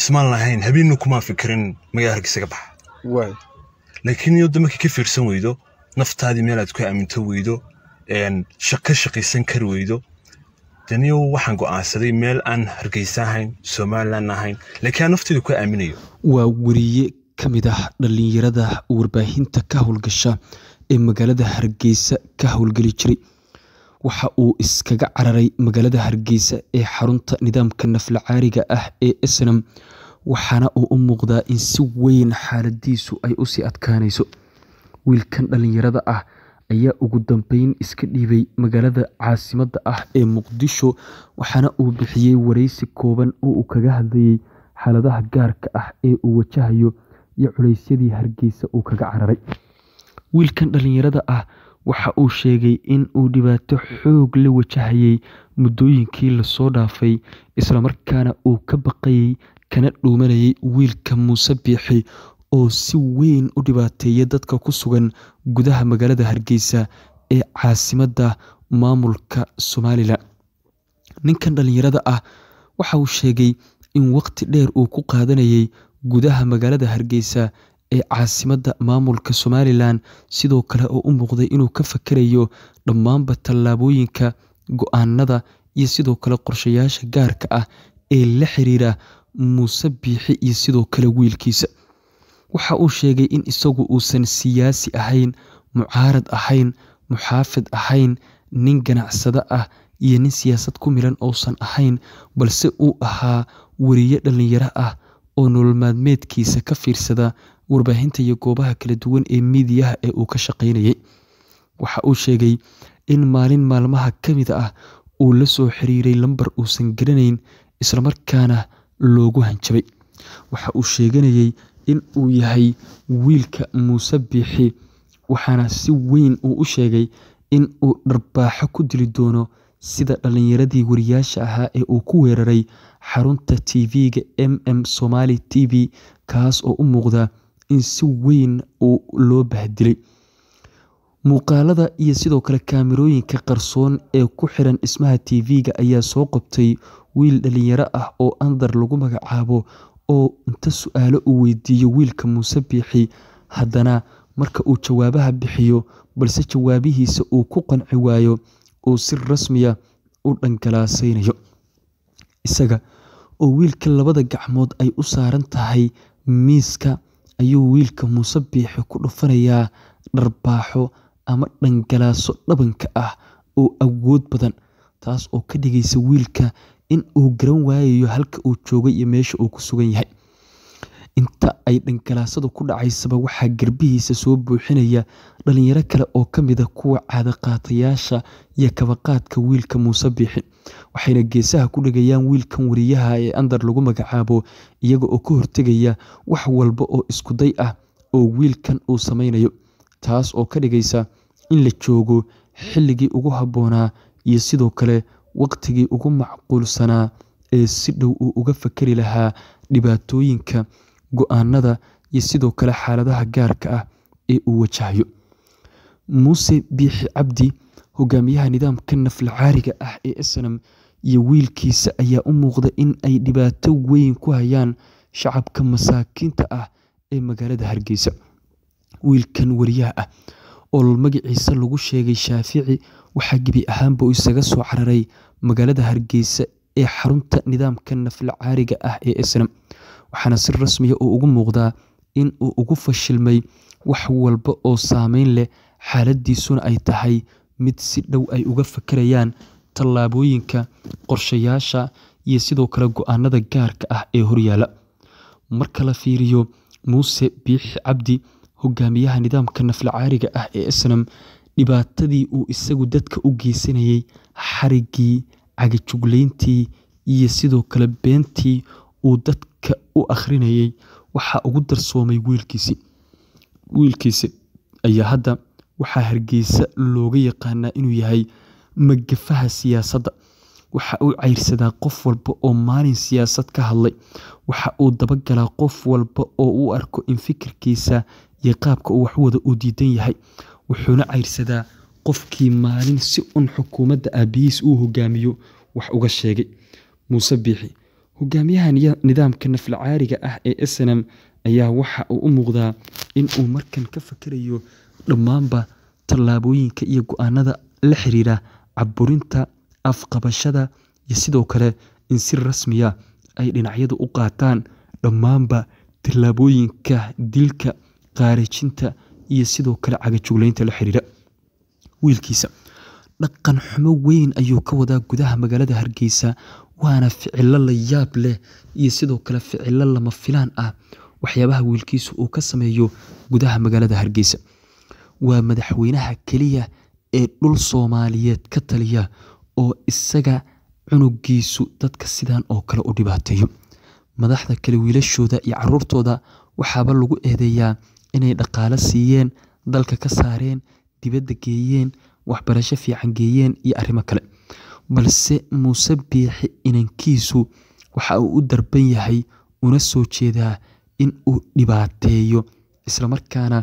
ismaan lahayn habeenu kumaa fikirin magaa hargeysa ka baxa laakiin iyadoo markay ka fiirsan weydo naftaadii meelaad ku aaminto weydo ka shaqaysan kari weydo daniyow waxaan go'aansaday meel aan hargeysa ahayn somalilan ahayn laakiin aan nafteyda ku aaminayo waa weriye ka mid ah dhallinyarada warbaahinta ka howlgasha ee magaalada hargeysa ka howlgeli jiray waxa uu iskaga cararay magaalada hargeysa ee xarunta nidaamka naflacaariga ah ee snam waxaana uu u muuqdaa in si weyn xaaladiisu ay usii adkaanayso wiilkan dhallinyarada ah ayaa ugu dambeyn iska dhiibay magaalada caasimadda ah ee muqdisho waxaana uu bixiyey wareysi kooban oo uu kaga hadlayay xaaladaha gaarka ah ee uu wajahayo iyo culeysyadii hargeysa uu kaga cararay wiilkan dhalinyarada ah waxa uu sheegay in uu dhibaato xoog la wajahayay muddooyinkii lasoo dhaafay isla markaana uu ka baqayay kana dhuumanayay wiilka muuse biixi oo si weyn u dhibaateeya dadka ku sugan gudaha magaalada hargeysa ee caasimadda maamulka somalilan ninkan dhallinyarada ah waxa uu sheegay in waqti dheer uu ku qaadanayay gudaha magaalada hargeysa ee caasimadda maamulka somalilan sidoo kale oo u muuqday inuu ka fakarayo dhammaanba tallaabooyinka go-aanada iyo sidoo kale qorshayaasha gaarka ah ee la xiriira muuse biixi iyo sidoo kale wiilkiisa waxa uu sheegay in isagu uusan siyaasi ahayn mucaarad ahayn muxaafid ahayn nin ganacsade ah iyo nin siyaasad ku milan uusan ahayn balse uu ahaa weriye dhallinyaro ah oo nolol maalmeedkiisa ka fiirsada warbaahinta iyo goobaha kala duwan ee miidiyaha ee uu ka shaqaynayay waxa uu sheegay in maalin maalmaha ka mid ah uu la soo xiriiray lambar uusan garanayn islamarkaana loogu hanjabay waxa uu sheeganayay in uu yahay wiilka muuse biixi waxaana si weyn uu u sheegay in uu dharbaaxo ku dili doono sida dhallinyaradii wariyaasha ahaa ee uu ku weeraray xarunta tv-ga m m somali t v kaas oo u muuqda in si weyn loo bahdilay muuqaalada iyo sidoo kale kaamirooyinka qarsoon ee ku xiran dhismaha tv-ga ayaa soo qabtay wiil dhalinyaro ah oo andar lagu magacaabo oo inta su-aalo uu weydiiyo wiilka muuse biixi haddana marka uu jawaabaha bixiyo balse jawaabihiisa uu ku qanci waayo uu si rasmiya ah u dhangalaasaynayo isaga oo wiilka labada gacmood ay u saaran tahay miiska ayuu wiilka muuse biixi ku dhufanayaa dharbaaxo ama dhangalaaso dhabanka ah oo awood badan taas oo ka dhigaysa wiilka in uu garan waayayo halka uu joogay iyo meesha uu ku sugan yahay inta ay dhangalaasadu ku dhacaysaba waxaa garbihiisa soo buuxinaya dhalinyaro kale oo ka mid a ah kuwa caadaqaatayaasha iyo kabaqaadka wiilka muuse biixin waxayna geesaha ku dhigayaan wiilkan wariyaha ee andar lagu magacaabo iyaga oo ka hortegaya wax walba oo iskuday ah oo wiilkan uu samaynayo taas oo ka dhigaysa in la joogo xilligii ugu habboonaa iyo sidoo kale waqtigii ugu macquulsanaa ee si dhow uu uga fakari lahaa dhibaatooyinka go-aanada iyo sidoo kale xaaladaha gaarka ah ee uu wajahayo muuse biixi cabdi hogaamiyaha nidaamka naflacaariga ah ee snm iyo wiilkiisa ayaa u muuqda in ay dhibaato weyn ku hayaan shacabka masaakiinta ah ee magaalada hargeysa wiilkan wariyaha ah oo magaciisa lagu sheegay shaafici waxaa gebi ahaanba uu isaga soo cararay magaalada hargeysa ee xarunta nidaamka naflacaariga ah ee snm waxaana si rasmiya uu ugu muuqdaa in uu ugu fashilmay wax walba oo saameyn leh xaaladiisuna ay tahay mid si dhow ay uga fakarayaan tallaabooyinka qorshayaasha iyo sidoo kale go-aanada gaarka ah ee horyaala marka la fiiriyo muuse biixi cabdi hogaamiyaha nidaamka naflacaariga ah ee snam dhibaatadii uu isagu dadka u geysanayay xarigii cagajugleyntii iyo sidoo kale beentii uu dadka ka u akhrinayay waxaa ugu darsoomay wiilkiisi wiilkiisi ayaa hadda waxaa hargeysa looga yaqaanaa inuu yahay magafaha siyaasadda waxa uu cayrsadaa qof walba oo maalin siyaasad ka hadlay waxa uu dabagalaa qof walba oo uu arko in fikirkiisa iyo qaabka uu waxwada uu diidan yahay wuxuuna cayrsadaa qofkii maalin si un xukuumadda aabihiis uu hogaamiyo wax uga sheegay muuse biixi hogaamiyaha nidaamka naflacaariga ah ee snm ayaa waxa uu u muuqdaa in uu markan ka fakarayo dhammaanba tallaabooyinka iyo go-aanada la xiriira caburinta afqabashada iyo sidoo kale in si rasmiya ay dhinacyadu u qaataan dhammaanba tallaabooyinka dilka qaarijinta iyo sidoo kale cagajuglaynta la xiriira wiilkiisa dhaqan xumo weyn ayuu ka wadaa gudaha magaalada hargeysa waana ficilo la yaab leh iyo sidoo kale ficilo lama filaan ah waxyaabaha wiilkiisu uu ka sameeyo gudaha magaalada hargeysa waa madaxweynaha keliya ee dhul soomaaliyeed ka taliya oo isaga cunugiisu dadka sidan oo kale u dhibaateeyo madaxda kale wiilashooda iyo caruurtooda waxaaba lagu eedeeyaa inay dhaqaale siiyeen dalka ka saareen dibadda geeyeen waxbarasho fiican geeyeen iyo arrimo kale balse muuse biixi inankiisu waxa uu u darban yahay una soo jeedaa in uu dhibaateeyo islamarkaana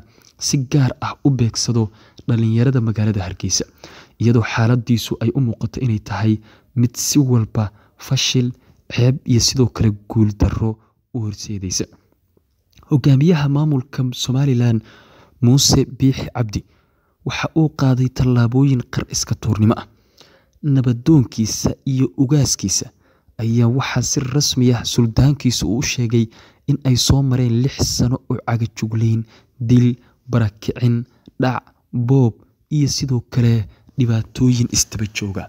si gaar ah u beegsado dhallinyarada magaalada hargeysa iyadoo xaaladiisu ay u muuqato inay tahay mid si walba fashil ceeb iyo sidoo kale guuldarro u horseedeysa hogaamiyaha maamulka somalilan muuse biixi cabdi waxa uu qaaday tallaabooyin qar iska tuurnimo ah nabadoonkiisa iyo ugaaskiisa ayaa waxaa si rasmi ah suldaankiisa uu u sheegay in ay soo mareen lix sano oo cagajugleyn dil barakicin dhac boob iyo sidoo kale dhibaatooyin istaba jooga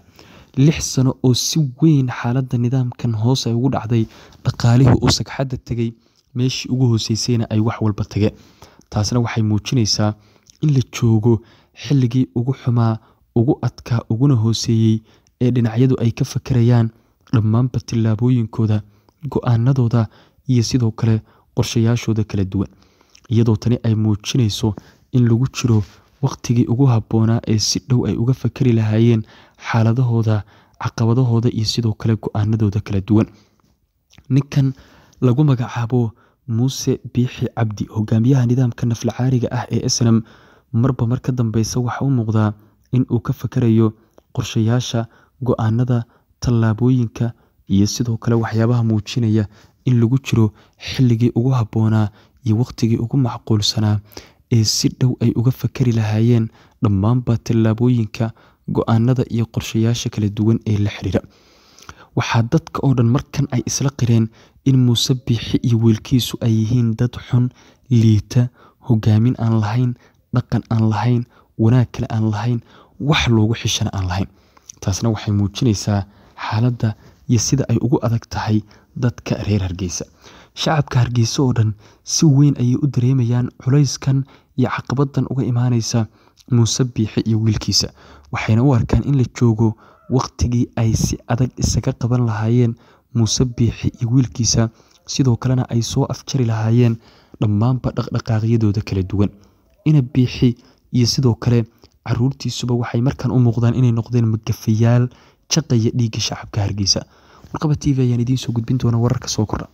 lix sano oo si weyn xaaladda nidaamkan hoos ay ugu dhacday dhaqaalihii uu sagxadda tegay meeshii ugu hooseysayna ay wax walba tageen taasna waxay muujinaysaa in la joogo xilligii ugu xumaa ugu adkaa uguna hooseeyey ee dhinacyadu ay ka fakarayaan dhammaanba tillaabooyinkooda go-aanadooda iyo sidoo kale qorshayaashooda kala duwan iyadoo tani ay muujinayso in lagu jiro wakhtigii ugu habboonaa ee si dhow ay uga fakari lahaayeen xaaladahooda caqabadahooda iyo sidoo kale go-aanadooda kala duwan ninkan lagu magacaabo muuse biixi cabdi hogaamiyaha nidaamka naflacaariga ah ee snm marba mar ka dambeysa waxaa u muuqdaa in uu ka fakarayo qorshayaasha go-aanada tallaabooyinka iyo sidoo kale waxyaabaha muujinaya in lagu jiro xilligii ugu habboonaa iyo waqtigii ugu macquulsanaa ee si dhow ay uga fakari lahaayeen dhammaanba tallaabooyinka go-aanada iyo qorshayaasha kala duwan ee la xiriira waxaa dadka oo dhan markan ay isla qireen in muuse biixi iyo wiilkiisu ay yihiin dad xun liita hogaamin aan lahayn dhaqan aan lahayn wanaag kale aan lahayn wax loogu xishana aan lahayn taasna waxay muujinaysaa xaaladda iyo sida ay ugu adag tahay dadka reer hargeysa shacabka hargeysa oo dhan si weyn ayay u dareemayaan culayskan iyo caqabadan uga imaanaysa muuse biixi iyo wiilkiisa waxayna u arkaan in la joogo waqtigii ay si adag isaga qaban lahaayeen muuse biixi iyo wiilkiisa sidoo kalena ay soo afjari lahaayeen dhammaanba dhaqdhaqaaqyadooda kala duwan ina biixi iyo sidoo kale caruurtiisuba waxay markaan u muuqdaan inay noqdeen magafayaal jaqaya dhiigga shacabka hargeysa warqaba t v ayaan idiin soo gudbin doona wararka soo kordha